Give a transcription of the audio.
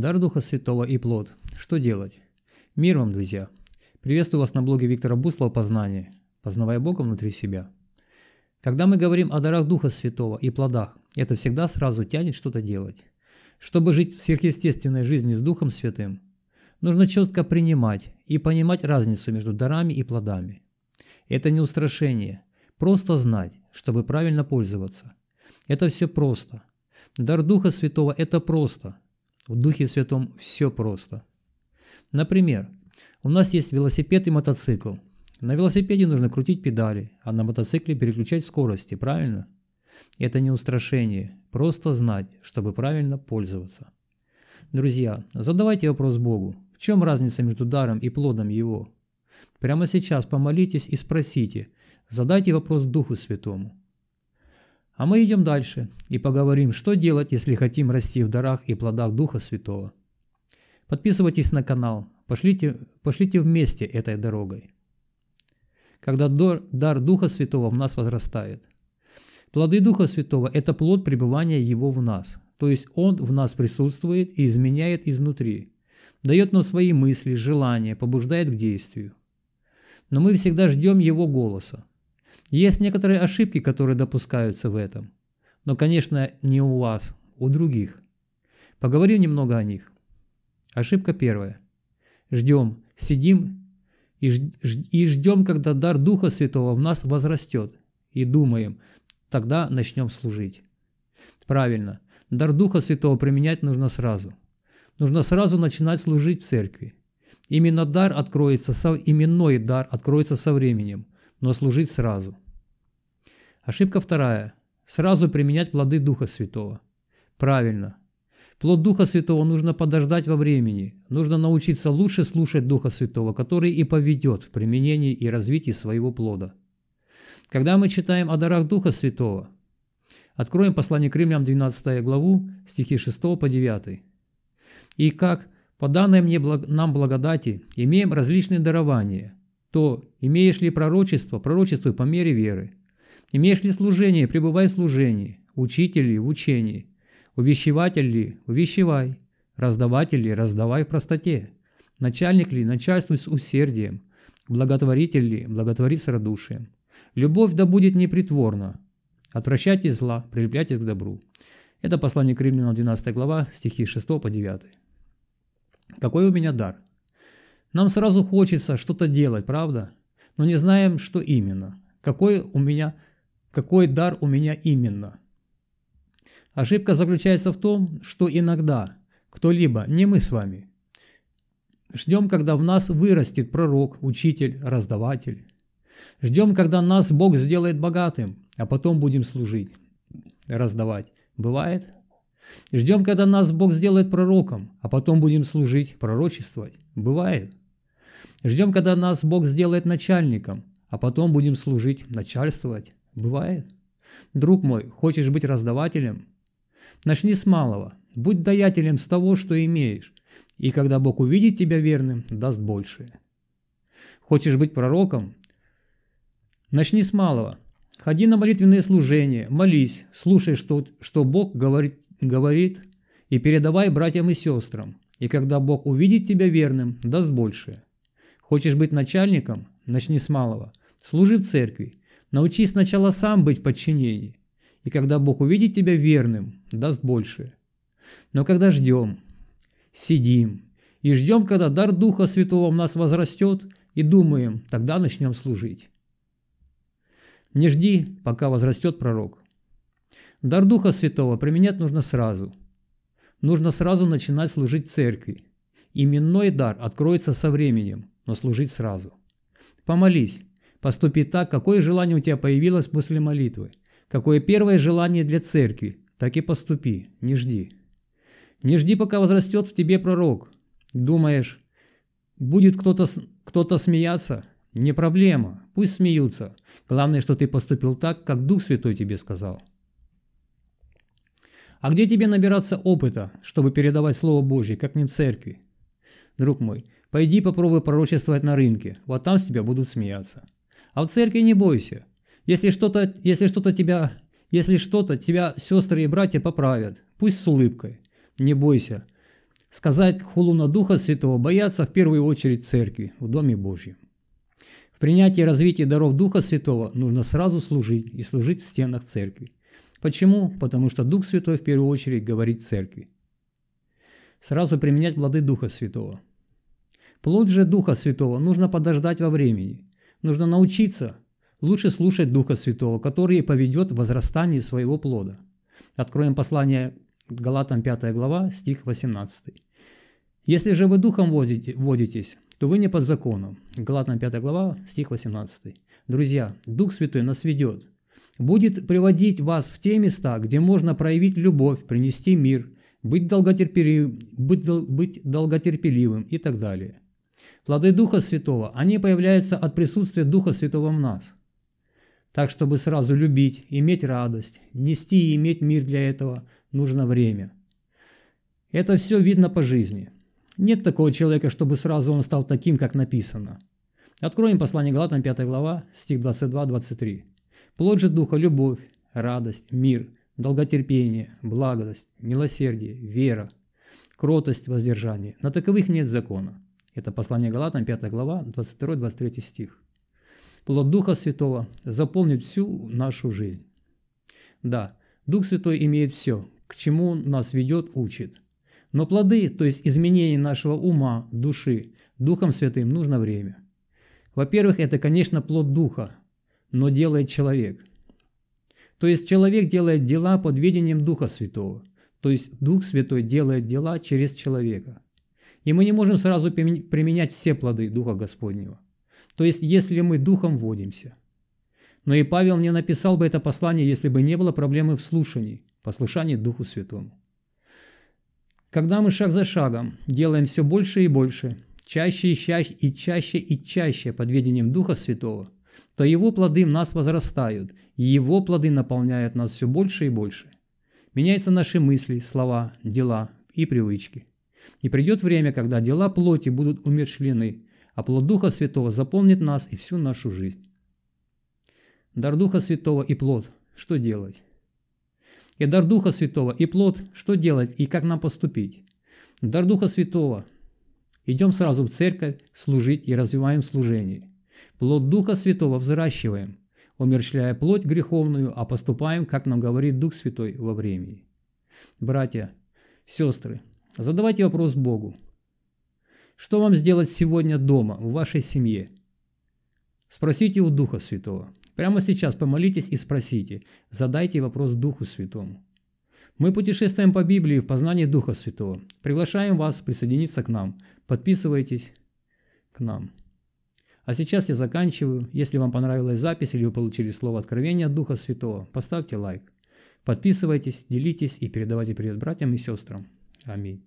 Дар Духа Святого и плод. Что делать? Мир вам, друзья! Приветствую вас на блоге Виктора Буслова «Познание», познавая Бога внутри себя. Когда мы говорим о дарах Духа Святого и плодах, это всегда сразу тянет что-то делать. Чтобы жить в сверхъестественной жизни с Духом Святым, нужно четко принимать и понимать разницу между дарами и плодами. Это не устрашение, просто знать, чтобы правильно пользоваться. Это все просто. Дар Духа Святого – это просто – в Духе Святом все просто. Например, у нас есть велосипед и мотоцикл. На велосипеде нужно крутить педали, а на мотоцикле переключать скорости, правильно? Это не устрашение, просто знать, чтобы правильно пользоваться. Друзья, задавайте вопрос Богу, в чем разница между даром и плодом его? Прямо сейчас помолитесь и спросите, задайте вопрос Духу Святому. А мы идем дальше и поговорим, что делать, если хотим расти в дарах и плодах Духа Святого. Подписывайтесь на канал, пошлите, пошлите вместе этой дорогой. Когда дар, дар Духа Святого в нас возрастает. Плоды Духа Святого – это плод пребывания Его в нас, то есть Он в нас присутствует и изменяет изнутри, дает нам свои мысли, желания, побуждает к действию. Но мы всегда ждем Его голоса, есть некоторые ошибки, которые допускаются в этом. Но, конечно, не у вас, у других. Поговорим немного о них. Ошибка первая. Ждем, сидим и, и ждем, когда дар Духа Святого в нас возрастет. И думаем, тогда начнем служить. Правильно. Дар Духа Святого применять нужно сразу. Нужно сразу начинать служить в церкви. Именно дар откроется, со, именной дар откроется со временем – но служить сразу. Ошибка вторая. Сразу применять плоды Духа Святого. Правильно. Плод Духа Святого нужно подождать во времени. Нужно научиться лучше слушать Духа Святого, который и поведет в применении и развитии своего плода. Когда мы читаем о дарах Духа Святого, откроем послание к римлянам 12 главу, стихи 6 по 9. «И как, по данной мне нам благодати, имеем различные дарования, то имеешь ли пророчество, пророчествуй по мере веры. Имеешь ли служение, пребывай в служении. Учитель ли, в учении. Увещеватель ли, увещевай. Раздаватель ли, раздавай в простоте. Начальник ли, начальствуй с усердием. Благотворитель ли, благотвори с радушием. Любовь да будет непритворна. Отвращайтесь зла, прилепляйтесь к добру. Это послание к римлянам 12 глава, стихи 6 по 9. Какой у меня дар? Нам сразу хочется что-то делать, правда? Но не знаем, что именно. Какой у меня, какой дар у меня именно. Ошибка заключается в том, что иногда кто-либо, не мы с вами, ждем, когда в нас вырастет пророк, учитель, раздаватель. Ждем, когда нас Бог сделает богатым, а потом будем служить, раздавать. Бывает? Ждем, когда нас Бог сделает пророком, а потом будем служить, пророчествовать. Бывает? Ждем, когда нас Бог сделает начальником, а потом будем служить, начальствовать. Бывает. Друг мой, хочешь быть раздавателем? Начни с малого. Будь даятелем с того, что имеешь. И когда Бог увидит тебя верным, даст большее. Хочешь быть пророком? Начни с малого. Ходи на молитвенные служения, молись, слушай, что, что Бог говорит, говорит, и передавай братьям и сестрам. И когда Бог увидит тебя верным, даст большее. Хочешь быть начальником? Начни с малого. Служи в церкви. Научись сначала сам быть в подчинении. И когда Бог увидит тебя верным, даст больше. Но когда ждем, сидим и ждем, когда дар Духа Святого в нас возрастет, и думаем, тогда начнем служить. Не жди, пока возрастет пророк. Дар Духа Святого применять нужно сразу. Нужно сразу начинать служить в церкви. Именной дар откроется со временем – но служить сразу. Помолись. Поступи так, какое желание у тебя появилось после молитвы. Какое первое желание для церкви, так и поступи, не жди. Не жди, пока возрастет в тебе пророк. Думаешь, будет кто-то кто, -то, смеяться? Не проблема, пусть смеются. Главное, что ты поступил так, как Дух Святой тебе сказал. А где тебе набираться опыта, чтобы передавать Слово Божье, как не в церкви? Друг мой, Пойди попробуй пророчествовать на рынке, вот там с тебя будут смеяться. А в церкви не бойся. Если что-то если что то тебя, если что-то тебя сестры и братья поправят, пусть с улыбкой. Не бойся. Сказать хулу на Духа Святого боятся в первую очередь церкви, в Доме Божьем. В принятии и развитии даров Духа Святого нужно сразу служить и служить в стенах церкви. Почему? Потому что Дух Святой в первую очередь говорит церкви. Сразу применять плоды Духа Святого. Плод же Духа Святого нужно подождать во времени. Нужно научиться лучше слушать Духа Святого, который поведет в возрастании своего плода. Откроем послание Галатам 5 глава, стих 18. «Если же вы Духом водите, водитесь, то вы не под законом». Галатам 5 глава, стих 18. Друзья, Дух Святой нас ведет, будет приводить вас в те места, где можно проявить любовь, принести мир, быть, долготерпелив, быть, быть долготерпеливым и так далее – Плоды Духа Святого, они появляются от присутствия Духа Святого в нас. Так, чтобы сразу любить, иметь радость, нести и иметь мир для этого, нужно время. Это все видно по жизни. Нет такого человека, чтобы сразу он стал таким, как написано. Откроем послание Галатам 5 глава, стих 22-23. Плод же Духа – любовь, радость, мир, долготерпение, благодость, милосердие, вера, кротость, воздержание. На таковых нет закона. Это послание Галатам, 5 глава, 22-23 стих. Плод Духа Святого заполнит всю нашу жизнь. Да, Дух Святой имеет все, к чему нас ведет, учит. Но плоды, то есть изменение нашего ума, души, Духом Святым нужно время. Во-первых, это, конечно, плод Духа, но делает человек. То есть человек делает дела под ведением Духа Святого. То есть Дух Святой делает дела через человека – и мы не можем сразу применять все плоды Духа Господнего. То есть, если мы Духом водимся. Но и Павел не написал бы это послание, если бы не было проблемы в слушании, послушании Духу Святому. Когда мы шаг за шагом делаем все больше и больше, чаще и чаще и чаще и чаще под ведением Духа Святого, то Его плоды в нас возрастают, и Его плоды наполняют нас все больше и больше. Меняются наши мысли, слова, дела и привычки – и придет время, когда дела плоти будут умерщвлены, а плод Духа Святого заполнит нас и всю нашу жизнь. Дар Духа Святого и плод. Что делать? И дар Духа Святого и плод. Что делать и как нам поступить? Дар Духа Святого. Идем сразу в церковь служить и развиваем служение. Плод Духа Святого взращиваем, умерщвляя плоть греховную, а поступаем, как нам говорит Дух Святой во времени. Братья, сестры, Задавайте вопрос Богу. Что вам сделать сегодня дома, в вашей семье? Спросите у Духа Святого. Прямо сейчас помолитесь и спросите. Задайте вопрос Духу Святому. Мы путешествуем по Библии в познании Духа Святого. Приглашаем вас присоединиться к нам. Подписывайтесь к нам. А сейчас я заканчиваю. Если вам понравилась запись или вы получили слово откровения от Духа Святого, поставьте лайк. Подписывайтесь, делитесь и передавайте привет братьям и сестрам. آمين